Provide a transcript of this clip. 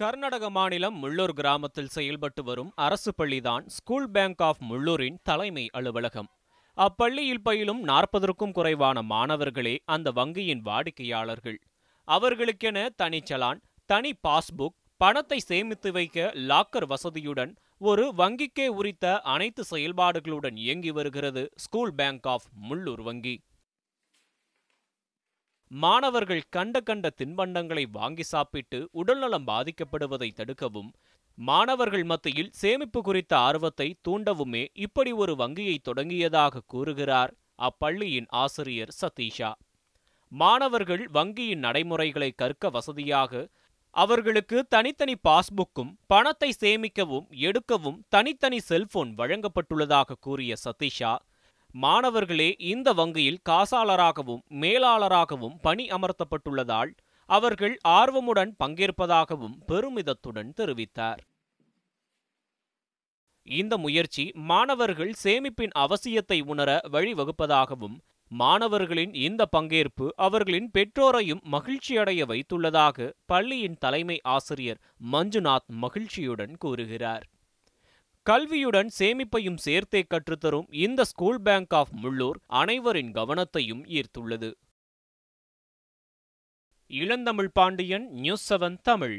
கர்நாடக மாநிலம் முள்ளூர் கிராமத்தில் செயல்பட்டு வரும் அரசு பள்ளிதான் ஸ்கூல் பேங்க் ஆஃப் முள்ளூரின் தலைமை அலுவலகம் அப்பள்ளியில் பயிலும் நாற்பதற்கும் குறைவான மாணவர்களே அந்த வங்கியின் வாடிக்கையாளர்கள் அவர்களுக்கென தனிச்சலான் தனி பாஸ்புக் பணத்தை சேமித்து வைக்க லாக்கர் வசதியுடன் ஒரு வங்கிக்கே உரித்த அனைத்து செயல்பாடுகளுடன் இயங்கி வருகிறது ஸ்கூல் பேங்க் ஆஃப் முள்ளூர் வங்கி மாணவர்கள் கண்ட கண்ட தின்பண்டங்களை வாங்கி சாப்பிட்டு உடல்நலம் பாதிக்கப்படுவதை தடுக்கவும் மாணவர்கள் மத்தியில் சேமிப்பு குறித்த ஆர்வத்தை தூண்டவுமே இப்படி ஒரு வங்கியை தொடங்கியதாக கூறுகிறார் அப்பள்ளியின் ஆசிரியர் சதீஷா மாணவர்கள் வங்கியின் நடைமுறைகளை கற்க வசதியாக அவர்களுக்கு தனித்தனி பாஸ்புக்கும் பணத்தை சேமிக்கவும் எடுக்கவும் தனித்தனி செல்போன் வழங்கப்பட்டுள்ளதாக கூறிய சதீஷா மாணவர்களே இந்த வங்கியில் காசாளராகவும் மேலாளராகவும் பணி அமர்த்தப்பட்டுள்ளதால் அவர்கள் ஆர்வமுடன் பங்கேற்பதாகவும் பெருமிதத்துடன் தெரிவித்தார் இந்த முயற்சி மாணவர்கள் சேமிப்பின் அவசியத்தை உணர வழிவகுப்பதாகவும் மாணவர்களின் இந்த பங்கேற்பு அவர்களின் பெற்றோரையும் மகிழ்ச்சியடைய வைத்துள்ளதாக பள்ளியின் தலைமை ஆசிரியர் மஞ்சுநாத் மகிழ்ச்சியுடன் கூறுகிறார் கல்வியுடன் சேமிப்பையும் சேர்த்தே கற்றுத்தரும் இந்த ஸ்கூல் பேங்க் ஆஃப் முள்ளூர் அனைவரின் கவனத்தையும் ஈர்த்துள்ளது இளந்தமிழ் பாண்டியன் நியூஸ் செவன் தமிழ்